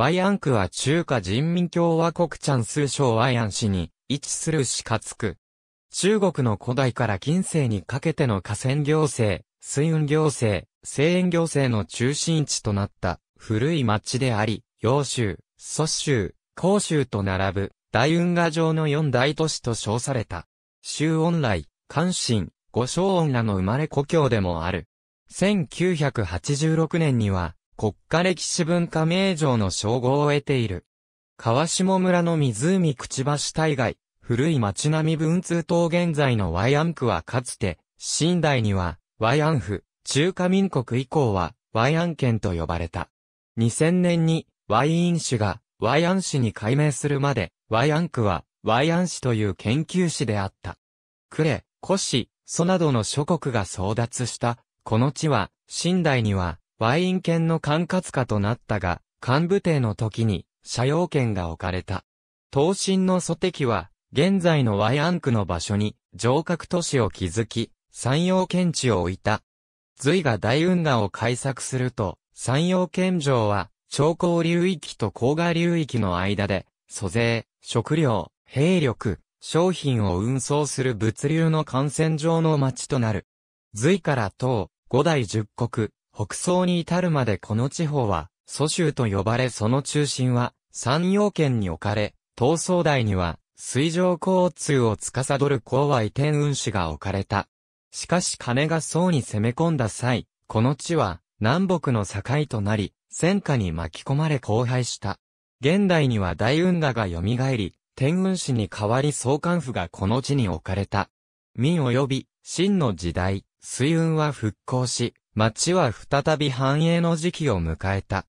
ワイアン区は中華人民共和国チャンス省ワイアン市に位置する市つ区。中国の古代から近世にかけての河川行政、水運行政、西塩行政の中心地となった古い町であり、揚州、蘇州、広州と並ぶ大運河上の四大都市と称された。周恩来、関心、五昌恩らの生まれ故郷でもある。1986年には、国家歴史文化名城の称号を得ている。川下村の湖くちばし大外、古い町並み文通島現在のワイアン区はかつて、新代には、ワイアン府、中華民国以降は、ワイアン県と呼ばれた。2000年に、ワイイン市が、ワイアン市に改名するまで、ワイアン区は、ワイアン市という研究市であった。クレ、コシ、ソなどの諸国が争奪した、この地は、新代には、ワイン犬の管轄下となったが、幹部帝の時に、社用権が置かれた。東進の祖敵は、現在のワイアン区の場所に、城郭都市を築き、山陽県地を置いた。隋が大運河を開削すると、山陽県城は、長江流域と黄河流域の間で、租税、食料、兵力、商品を運送する物流の幹線上の町となる。隋から唐、五代十国、北宋に至るまでこの地方は、蘇州と呼ばれその中心は、山陽県に置かれ、東宋台には、水上交通を司る公和移転運使が置かれた。しかし金が宋に攻め込んだ際、この地は、南北の境となり、戦火に巻き込まれ荒廃した。現代には大運河が蘇り、天運使に代わり総監府がこの地に置かれた。民及び、真の時代、水運は復興し、町は再び繁栄の時期を迎えた。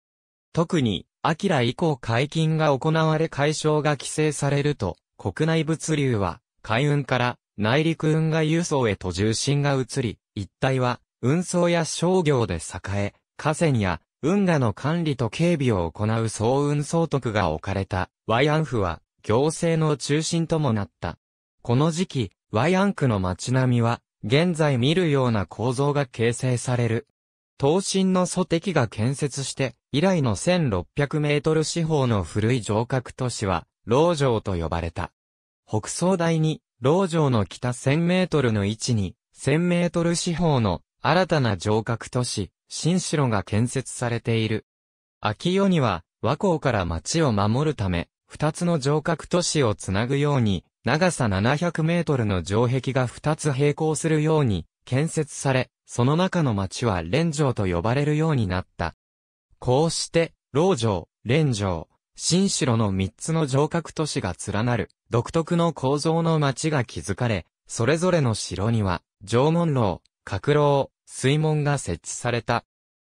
特に、アキラ以降解禁が行われ解消が規制されると、国内物流は、海運から内陸運河輸送へと重心が移り、一帯は、運送や商業で栄え、河川や運河の管理と警備を行う総運総督が置かれた、ワイアン府は、行政の中心ともなった。この時期、ワイアン区の街並みは、現在見るような構造が形成される。東進の祖敵が建設して、以来の1600メートル四方の古い城郭都市は、老城と呼ばれた。北総大に、老城の北1000メートルの位置に、1000メートル四方の新たな城郭都市、新城が建設されている。秋夜には、和光から町を守るため、二つの城郭都市をつなぐように、長さ700メートルの城壁が2つ並行するように建設され、その中の町は連城と呼ばれるようになった。こうして、老城、連城、新城の3つの城郭都市が連なる独特の構造の町が築かれ、それぞれの城には、城門楼、閣楼、水門が設置された。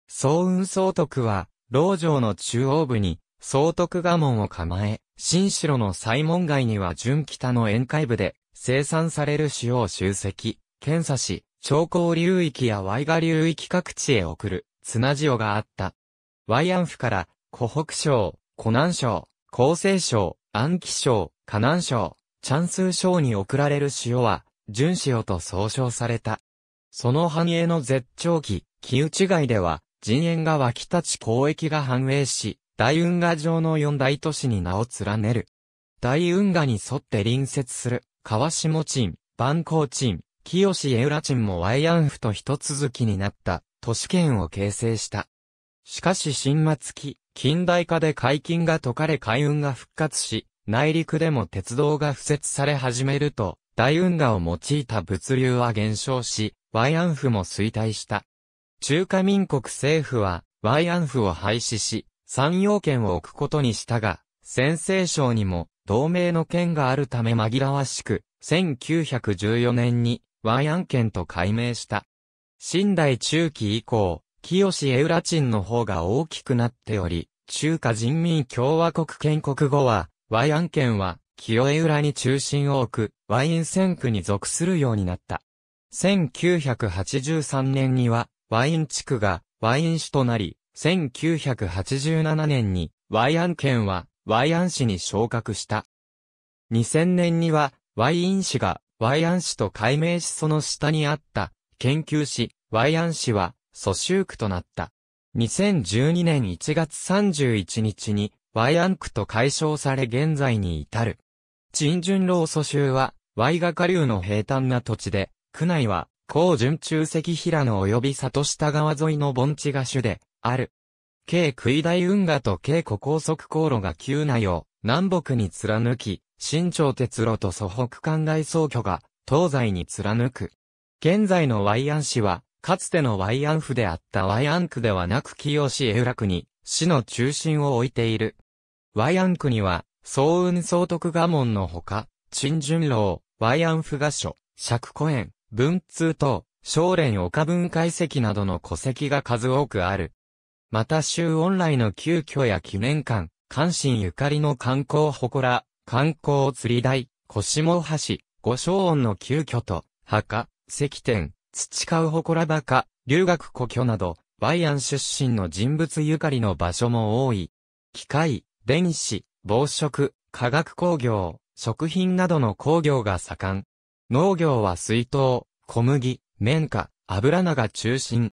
総雲総督は、老城の中央部に、総督賀門を構え、新城の西門街には純北の沿海部で生産される塩を集積、検査し、長江流域やワイガ流域各地へ送る綱塩があった。ワイアン府から湖北省、湖南省、江西省、安徽省、河南省、チャンスー省に送られる塩は、純塩と総称された。その繁栄の絶頂期、木内外では、人営が湧き立ち交易が繁栄し、大運河上の四大都市に名を連ねる。大運河に沿って隣接する、川下鎮、万光鎮、清江浦鎮もワイアンフと一続きになった都市圏を形成した。しかし新末期、近代化で解禁が解かれ海運が復活し、内陸でも鉄道が敷設され始めると、大運河を用いた物流は減少し、ワイアンフも衰退した。中華民国政府は、ワイアンフを廃止し、三要件を置くことにしたが、先制省にも同盟の件があるため紛らわしく、1914年にアン県と改名した。新代中期以降、清江浦鎮の方が大きくなっており、中華人民共和国建国後は、アン県は清江浦に中心を置く、ワイン線区に属するようになった。1983年には、ワイン地区が、ワイン市となり、1987年に、アン県は、アン市に昇格した。2000年には、イン市が、アン市と改名しその下にあった、研究市、アン市は、蘇州区となった。2012年1月31日に、アン区と解消され現在に至る。陳順老蘇州は、イガカ流の平坦な土地で、区内は、高順中石平野及び里下川沿いの盆地が主で、ある。京い大運河と京湖高速航路が旧内を南北に貫き、新朝鉄路と祖北灌外総居が東西に貫く。現在のワイアン市は、かつてのワイアン府であったワイアン区ではなく清市江浦区に、市の中心を置いている。ワイアン区には、総雲総督賀門のほか、陳順楼、アン府賀所、釈古園、文通等、少蓮岡文解石などの戸籍が数多くある。また州恩来の急遽や記念館、関心ゆかりの観光祠、観光釣り台、腰も橋、五章音の急遽と、墓、石天、土う祠ばか、留学故郷など、バイアン出身の人物ゆかりの場所も多い。機械、電子、防食、化学工業、食品などの工業が盛ん。農業は水筒、小麦、綿花、油菜が中心。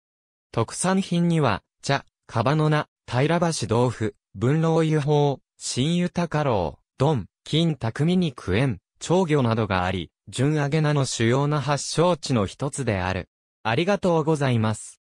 特産品には、茶、カバノナ、平橋豆腐、文老油法、新豊高老、ン、金匠に苦縁、長魚などがあり、純揚げ菜の主要な発祥地の一つである。ありがとうございます。